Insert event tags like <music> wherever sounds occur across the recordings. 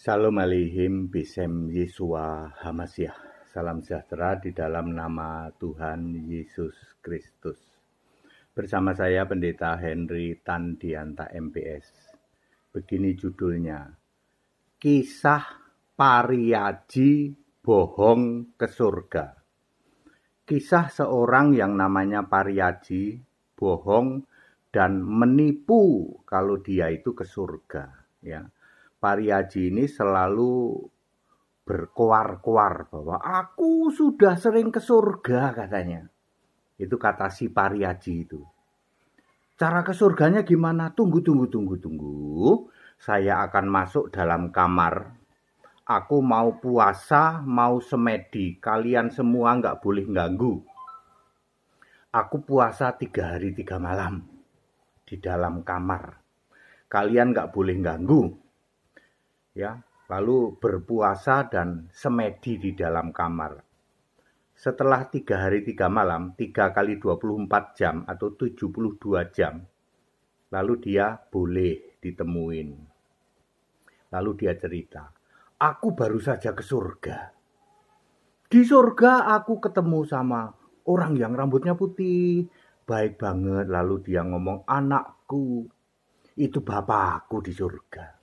Salam alihim bisem Yesua Hamasyah. Salam sejahtera di dalam nama Tuhan Yesus Kristus. Bersama saya Pendeta Henry Tan Dianta MPS. Begini judulnya. Kisah Pariaji bohong ke surga. Kisah seorang yang namanya Pariaji bohong dan menipu kalau dia itu ke surga, ya Pariaji ini selalu berkoar-koar bahwa aku sudah sering ke surga katanya. Itu kata si Pariaji itu. Cara ke surganya gimana? Tunggu, tunggu, tunggu, tunggu. Saya akan masuk dalam kamar. Aku mau puasa, mau semedi. Kalian semua nggak boleh ganggu. Aku puasa tiga hari tiga malam di dalam kamar. Kalian nggak boleh ganggu ya, lalu berpuasa dan semedi di dalam kamar. Setelah tiga hari tiga malam, tiga kali 24 jam atau 72 jam, lalu dia boleh ditemuin. Lalu dia cerita, aku baru saja ke surga. Di surga aku ketemu sama orang yang rambutnya putih, baik banget. Lalu dia ngomong, anakku, itu bapakku di surga.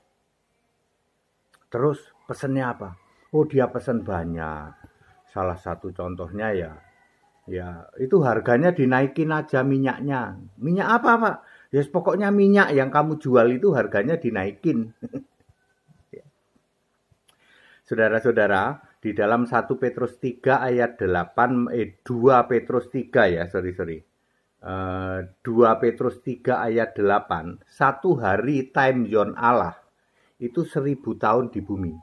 Terus pesennya apa? Oh dia pesen banyak. Salah satu contohnya ya, ya itu harganya dinaikin aja minyaknya. Minyak apa pak? Ya yes, pokoknya minyak yang kamu jual itu harganya dinaikin. <laughs> Saudara-saudara, di dalam 1 Petrus 3 ayat 8 eh 2 Petrus 3 ya, sorry sorry. Uh, eh, 2 Petrus 3 ayat 8, satu hari time zone Allah itu seribu tahun di bumi.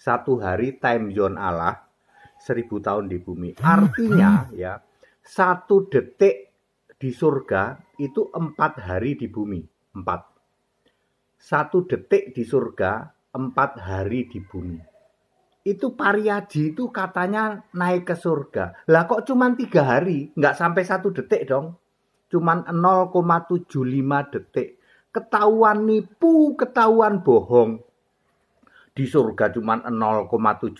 Satu hari time zone Allah seribu tahun di bumi. Artinya hmm. ya satu detik di surga itu empat hari di bumi. Empat. Satu detik di surga empat hari di bumi. Itu Pariyadi itu katanya naik ke surga. Lah kok cuma tiga hari? Nggak sampai satu detik dong. Cuman 0,75 detik ketahuan nipu, ketahuan bohong. Di surga cuma 0,75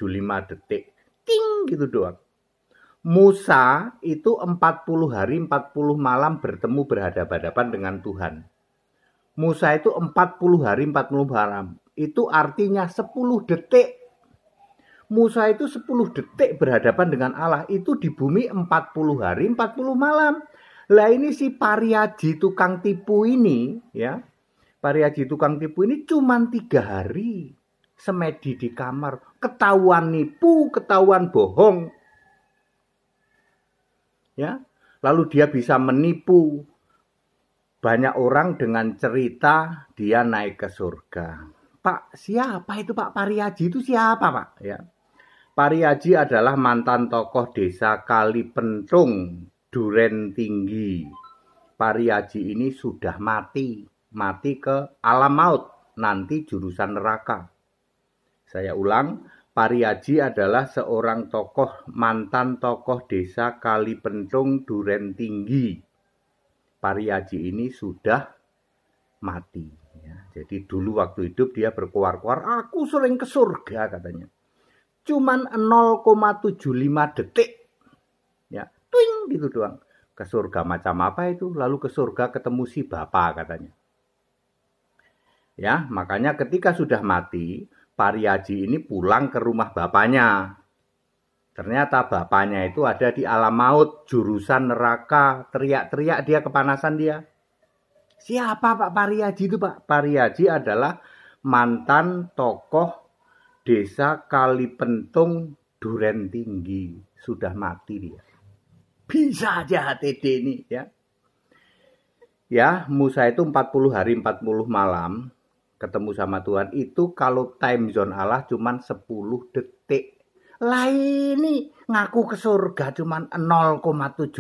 detik. Ting gitu doang. Musa itu 40 hari 40 malam bertemu berhadapan-hadapan dengan Tuhan. Musa itu 40 hari 40 malam. Itu artinya 10 detik. Musa itu 10 detik berhadapan dengan Allah. Itu di bumi 40 hari 40 malam. Lah ini si Pariaji tukang tipu ini ya. Pariaji tukang tipu ini cuma tiga hari semedi di kamar. Ketahuan nipu, ketahuan bohong. Ya. Lalu dia bisa menipu banyak orang dengan cerita dia naik ke surga. Pak, siapa itu Pak Pariaji itu siapa, Pak? Ya. Pariaji adalah mantan tokoh desa Kalipentung Duren Tinggi. Pariaji ini sudah mati, mati ke alam maut, nanti jurusan neraka. Saya ulang, Pariaji adalah seorang tokoh mantan tokoh desa Kalipentung Duren Tinggi. Pariaji ini sudah mati. Ya, jadi dulu waktu hidup dia berkuar-kuar, aku sering ke surga katanya. Cuman 0,75 detik. Ya, Tuing gitu doang. Ke surga macam apa itu? Lalu ke surga ketemu si bapak katanya. Ya, makanya ketika sudah mati, Pariaji ini pulang ke rumah bapaknya. Ternyata bapaknya itu ada di alam maut, jurusan neraka, teriak-teriak dia kepanasan dia. Siapa Pak Pariaji itu Pak? Pariaji adalah mantan tokoh desa Kalipentung Duren Tinggi. Sudah mati dia. Bisa aja HTD ini ya. Ya, Musa itu 40 hari 40 malam ketemu sama Tuhan itu kalau time zone Allah cuman 10 detik. Lah ini ngaku ke surga cuman 0,75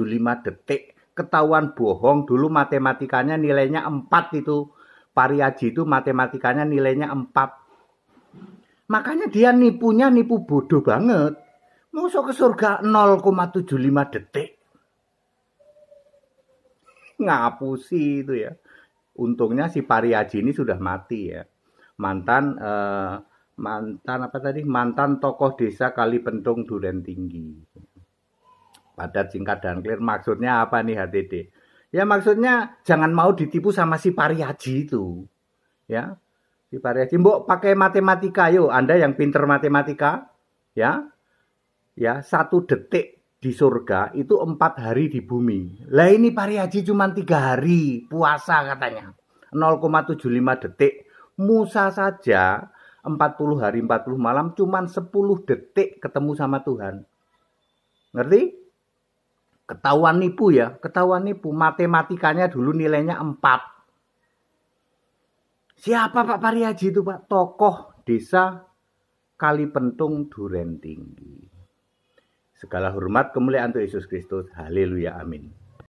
detik. Ketahuan bohong dulu matematikanya nilainya 4 itu. Pariaji itu matematikanya nilainya 4. Makanya dia nipunya nipu bodoh banget. Masuk ke surga 0,75 detik ngapusi itu ya. Untungnya si Pariaji ini sudah mati ya. Mantan eh, mantan apa tadi? Mantan tokoh desa kali Kalipentung Duren Tinggi. Padat singkat dan clear maksudnya apa nih HTD? Ya maksudnya jangan mau ditipu sama si Pariaji itu. Ya. Si Pariaji, "Mbok pakai matematika yuk, Anda yang pinter matematika." Ya. Ya, satu detik di surga itu empat hari di bumi. Lah ini Pariaji cuma tiga hari puasa katanya. 0,75 detik. Musa saja 40 hari 40 malam cuma 10 detik ketemu sama Tuhan. Ngerti? Ketahuan nipu ya, ketahuan nipu. Matematikanya dulu nilainya 4. Siapa Pak Pariaji itu Pak? Tokoh desa Kalipentung Duren Tinggi. Segala hormat kemuliaan untuk Yesus Kristus. Haleluya. Amin.